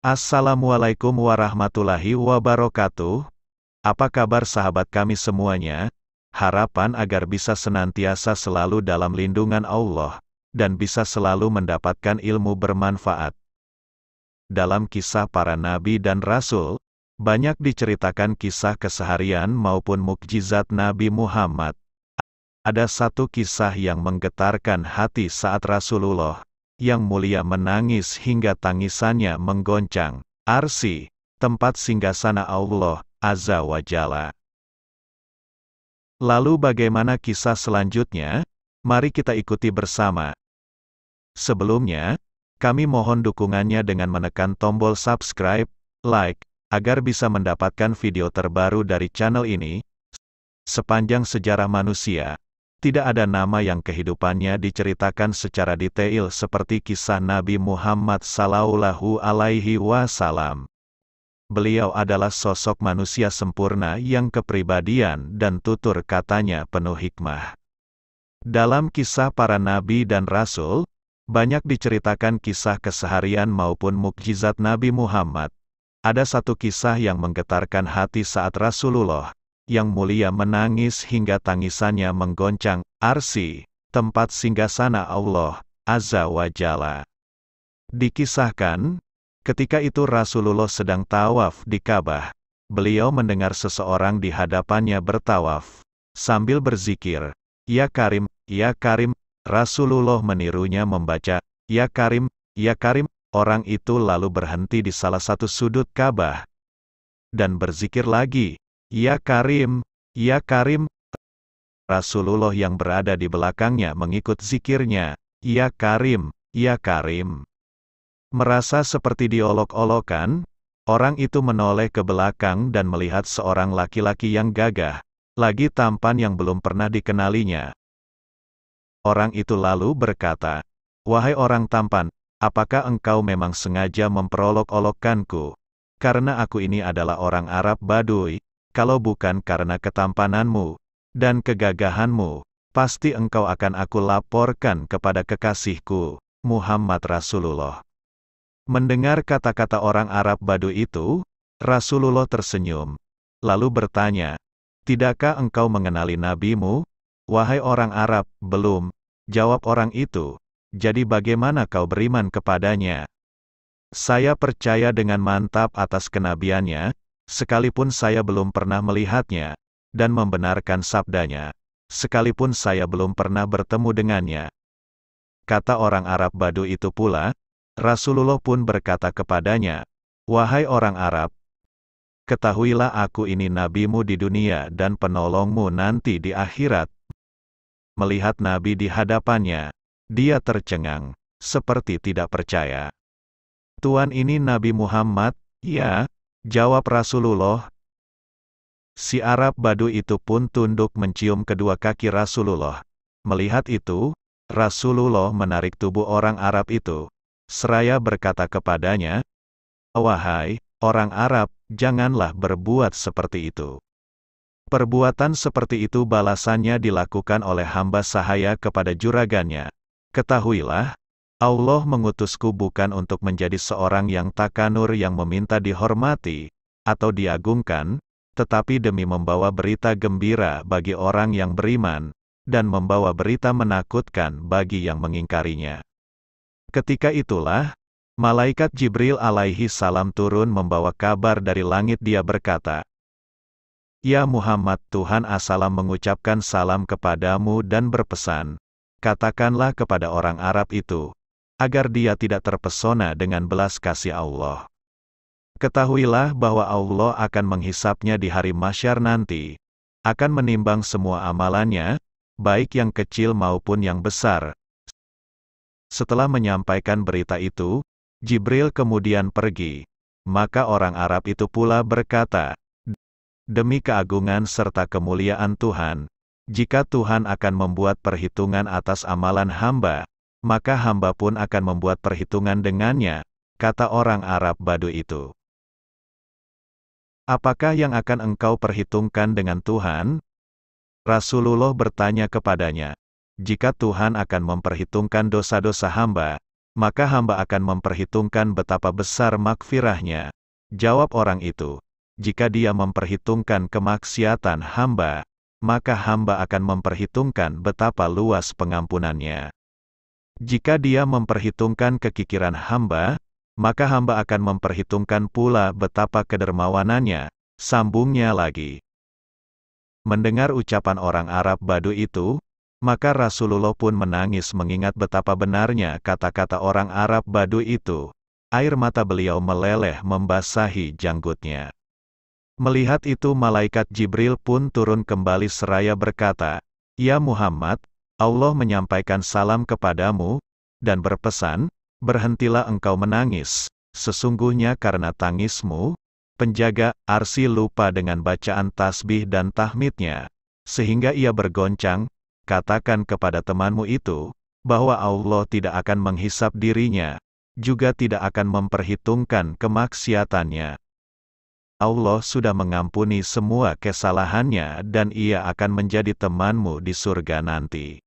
Assalamualaikum warahmatullahi wabarakatuh. Apa kabar sahabat kami semuanya? Harapan agar bisa senantiasa selalu dalam lindungan Allah dan bisa selalu mendapatkan ilmu bermanfaat. Dalam kisah para nabi dan rasul, banyak diceritakan kisah keseharian maupun mukjizat Nabi Muhammad. Ada satu kisah yang menggetarkan hati saat Rasulullah yang Mulia menangis hingga tangisannya menggoncang. Arsi, tempat singgasana Allah, Azza wa Jalla. Lalu bagaimana kisah selanjutnya? Mari kita ikuti bersama. Sebelumnya, kami mohon dukungannya dengan menekan tombol subscribe, like, agar bisa mendapatkan video terbaru dari channel ini, sepanjang sejarah manusia tidak ada nama yang kehidupannya diceritakan secara detail seperti kisah Nabi Muhammad Sallallahu Alaihi Wasallam. Beliau adalah sosok manusia sempurna yang kepribadian dan tutur katanya penuh hikmah. Dalam kisah para nabi dan rasul, banyak diceritakan kisah keseharian maupun mukjizat Nabi Muhammad. Ada satu kisah yang menggetarkan hati saat Rasulullah yang Mulia menangis hingga tangisannya menggoncang arsi, tempat singgasana Allah Azza wa Jalla. Dikisahkan, ketika itu Rasulullah sedang tawaf di Ka'bah, beliau mendengar seseorang di hadapannya bertawaf sambil berzikir, "Ya Karim, ya Karim." Rasulullah menirunya membaca, "Ya Karim, ya Karim." Orang itu lalu berhenti di salah satu sudut Ka'bah dan berzikir lagi, Ya Karim, Ya Karim. Rasulullah yang berada di belakangnya mengikut zikirnya, Ya Karim, Ya Karim. Merasa seperti diolok-olokan, orang itu menoleh ke belakang dan melihat seorang laki-laki yang gagah, lagi tampan yang belum pernah dikenalinya. Orang itu lalu berkata, Wahai orang tampan, apakah engkau memang sengaja memperolok-olokkanku? Karena aku ini adalah orang Arab Baduy, kalau bukan karena ketampananmu dan kegagahanmu, pasti engkau akan aku laporkan kepada kekasihku, Muhammad Rasulullah. Mendengar kata-kata orang Arab Badu itu, Rasulullah tersenyum, lalu bertanya, Tidakkah engkau mengenali nabimu? Wahai orang Arab, belum, jawab orang itu, jadi bagaimana kau beriman kepadanya? Saya percaya dengan mantap atas kenabiannya, sekalipun saya belum pernah melihatnya, dan membenarkan sabdanya, sekalipun saya belum pernah bertemu dengannya. Kata orang Arab Badu itu pula, Rasulullah pun berkata kepadanya, Wahai orang Arab, ketahuilah aku ini nabimu di dunia dan penolongmu nanti di akhirat. Melihat nabi di hadapannya, dia tercengang, seperti tidak percaya. Tuan ini Nabi Muhammad, ya, Jawab Rasulullah, Si Arab Badu itu pun tunduk mencium kedua kaki Rasulullah. Melihat itu, Rasulullah menarik tubuh orang Arab itu. Seraya berkata kepadanya, Wahai, orang Arab, janganlah berbuat seperti itu. Perbuatan seperti itu balasannya dilakukan oleh hamba sahaya kepada juragannya. Ketahuilah, Allah mengutusku bukan untuk menjadi seorang yang takanur yang meminta dihormati, atau diagungkan, tetapi demi membawa berita gembira bagi orang yang beriman, dan membawa berita menakutkan bagi yang mengingkarinya. Ketika itulah, Malaikat Jibril alaihi salam turun membawa kabar dari langit dia berkata, Ya Muhammad Tuhan asalam mengucapkan salam kepadamu dan berpesan, katakanlah kepada orang Arab itu, agar dia tidak terpesona dengan belas kasih Allah. Ketahuilah bahwa Allah akan menghisapnya di hari masyar nanti, akan menimbang semua amalannya, baik yang kecil maupun yang besar. Setelah menyampaikan berita itu, Jibril kemudian pergi. Maka orang Arab itu pula berkata, Demi keagungan serta kemuliaan Tuhan, jika Tuhan akan membuat perhitungan atas amalan hamba, maka hamba pun akan membuat perhitungan dengannya, kata orang Arab Badu itu. Apakah yang akan engkau perhitungkan dengan Tuhan? Rasulullah bertanya kepadanya, jika Tuhan akan memperhitungkan dosa-dosa hamba, maka hamba akan memperhitungkan betapa besar makfirahnya. Jawab orang itu, jika dia memperhitungkan kemaksiatan hamba, maka hamba akan memperhitungkan betapa luas pengampunannya. Jika dia memperhitungkan kekikiran hamba, maka hamba akan memperhitungkan pula betapa kedermawanannya, sambungnya lagi. Mendengar ucapan orang Arab Badu itu, maka Rasulullah pun menangis mengingat betapa benarnya kata-kata orang Arab Badu itu. Air mata beliau meleleh membasahi janggutnya. Melihat itu malaikat Jibril pun turun kembali seraya berkata, Ya Muhammad, Allah menyampaikan salam kepadamu, dan berpesan, berhentilah engkau menangis, sesungguhnya karena tangismu, penjaga Arsi lupa dengan bacaan tasbih dan tahmidnya, sehingga ia bergoncang, katakan kepada temanmu itu, bahwa Allah tidak akan menghisap dirinya, juga tidak akan memperhitungkan kemaksiatannya. Allah sudah mengampuni semua kesalahannya dan ia akan menjadi temanmu di surga nanti.